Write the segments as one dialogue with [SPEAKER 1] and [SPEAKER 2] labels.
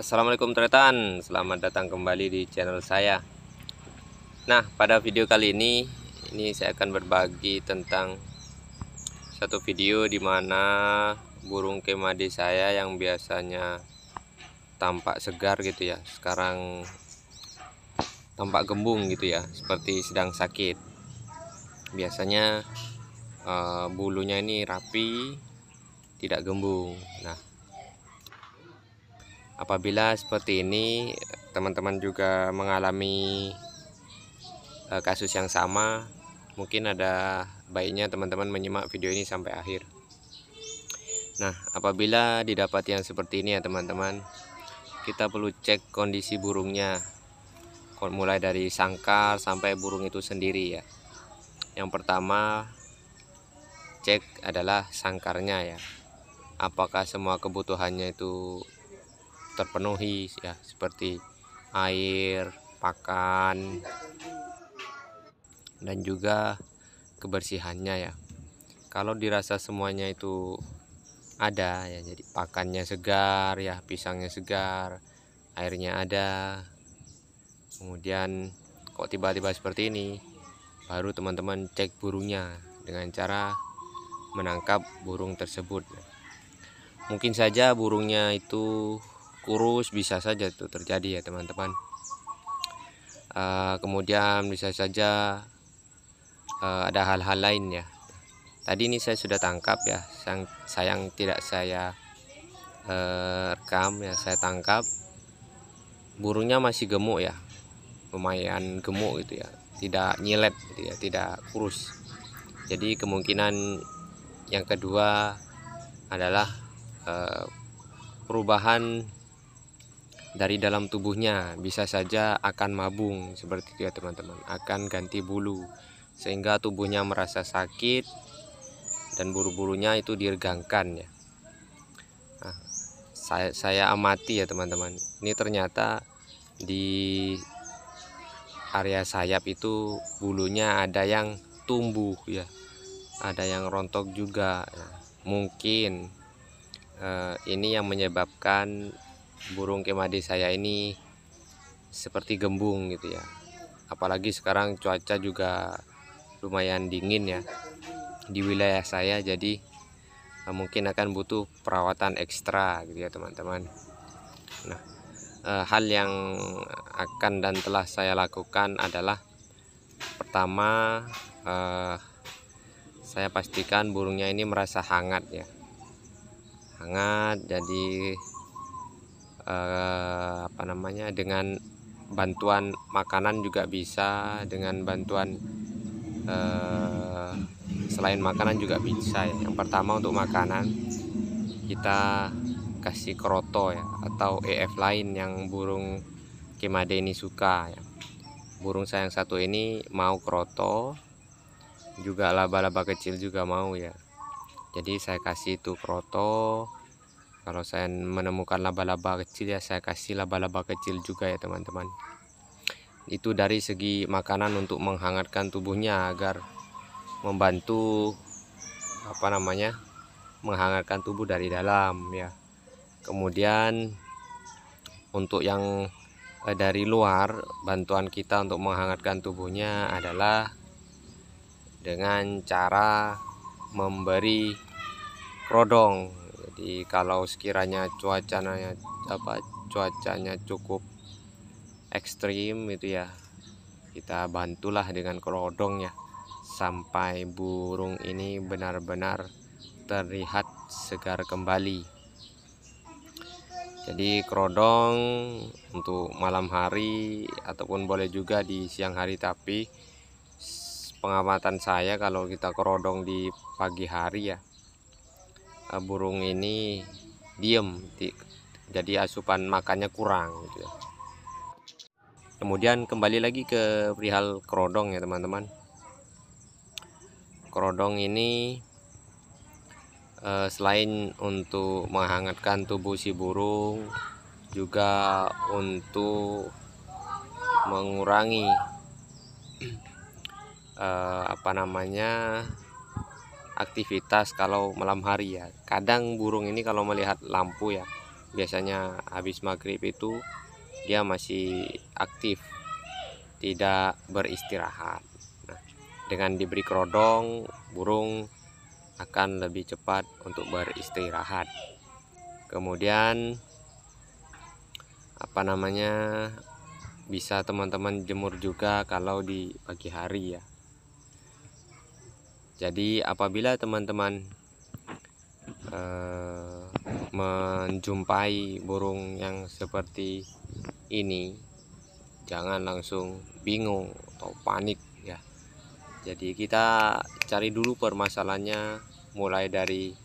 [SPEAKER 1] Assalamualaikum Tretan Selamat datang kembali di channel saya Nah pada video kali ini Ini saya akan berbagi tentang Satu video dimana Burung kemadi saya yang biasanya Tampak segar gitu ya Sekarang Tampak gembung gitu ya Seperti sedang sakit Biasanya uh, Bulunya ini rapi Tidak gembung Nah apabila seperti ini teman-teman juga mengalami e, kasus yang sama mungkin ada baiknya teman-teman menyimak video ini sampai akhir nah apabila didapat yang seperti ini ya teman-teman kita perlu cek kondisi burungnya mulai dari sangkar sampai burung itu sendiri ya yang pertama cek adalah sangkarnya ya apakah semua kebutuhannya itu terpenuhi ya seperti air, pakan dan juga kebersihannya ya. Kalau dirasa semuanya itu ada ya jadi pakannya segar ya, pisangnya segar, airnya ada. Kemudian kok tiba-tiba seperti ini baru teman-teman cek burungnya dengan cara menangkap burung tersebut. Mungkin saja burungnya itu kurus bisa saja itu terjadi ya teman-teman uh, kemudian bisa saja uh, ada hal-hal lain ya tadi ini saya sudah tangkap ya sayang, sayang tidak saya uh, rekam ya saya tangkap burungnya masih gemuk ya lumayan gemuk gitu ya tidak nyilet gitu ya tidak kurus jadi kemungkinan yang kedua adalah uh, perubahan dari dalam tubuhnya bisa saja akan mabung seperti itu ya teman-teman akan ganti bulu sehingga tubuhnya merasa sakit dan buru-burunya itu diregangkan ya nah, saya, saya amati ya teman-teman ini ternyata di area sayap itu bulunya ada yang tumbuh ya ada yang rontok juga ya. mungkin eh, ini yang menyebabkan burung kemadi saya ini seperti gembung gitu ya apalagi sekarang cuaca juga lumayan dingin ya di wilayah saya jadi eh, mungkin akan butuh perawatan ekstra gitu ya teman-teman nah eh, hal yang akan dan telah saya lakukan adalah pertama eh, saya pastikan burungnya ini merasa hangat ya hangat jadi Eh, apa namanya dengan bantuan makanan juga bisa dengan bantuan eh, selain makanan juga bisa ya yang pertama untuk makanan kita kasih kroto ya atau EF lain yang burung kemade ini suka ya. burung sayang satu ini mau kroto juga laba-laba kecil juga mau ya jadi saya kasih itu kroto kalau saya menemukan laba-laba kecil ya saya kasih laba-laba kecil juga ya teman-teman itu dari segi makanan untuk menghangatkan tubuhnya agar membantu apa namanya menghangatkan tubuh dari dalam ya kemudian untuk yang eh, dari luar bantuan kita untuk menghangatkan tubuhnya adalah dengan cara memberi rodong nanti kalau sekiranya cuacanya apa cuacanya cukup ekstrim itu ya kita bantulah dengan kerodong ya sampai burung ini benar-benar terlihat segar kembali jadi kerodong untuk malam hari ataupun boleh juga di siang hari tapi pengamatan saya kalau kita kerodong di pagi hari ya burung ini diem jadi asupan makannya kurang gitu ya. kemudian kembali lagi ke perihal kerodong ya teman-teman kerodong ini eh, selain untuk menghangatkan tubuh si burung juga untuk mengurangi eh, apa namanya aktivitas kalau malam hari ya kadang burung ini kalau melihat lampu ya biasanya habis maghrib itu dia masih aktif tidak beristirahat nah, dengan diberi kerodong burung akan lebih cepat untuk beristirahat kemudian apa namanya bisa teman-teman jemur juga kalau di pagi hari ya jadi apabila teman-teman eh, menjumpai burung yang seperti ini, jangan langsung bingung atau panik ya. Jadi kita cari dulu permasalahannya mulai dari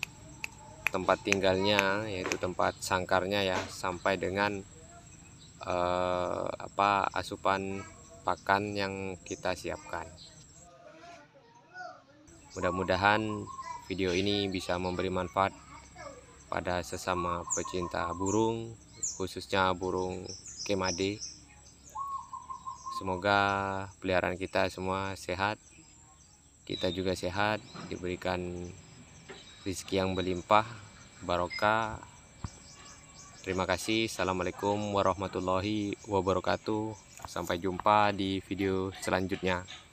[SPEAKER 1] tempat tinggalnya yaitu tempat sangkarnya ya sampai dengan eh, apa asupan pakan yang kita siapkan. Mudah-mudahan video ini bisa memberi manfaat pada sesama pecinta burung, khususnya burung kemade. Semoga peliharaan kita semua sehat, kita juga sehat, diberikan rezeki yang berlimpah, barokah. Terima kasih. Assalamualaikum warahmatullahi wabarakatuh. Sampai jumpa di video selanjutnya.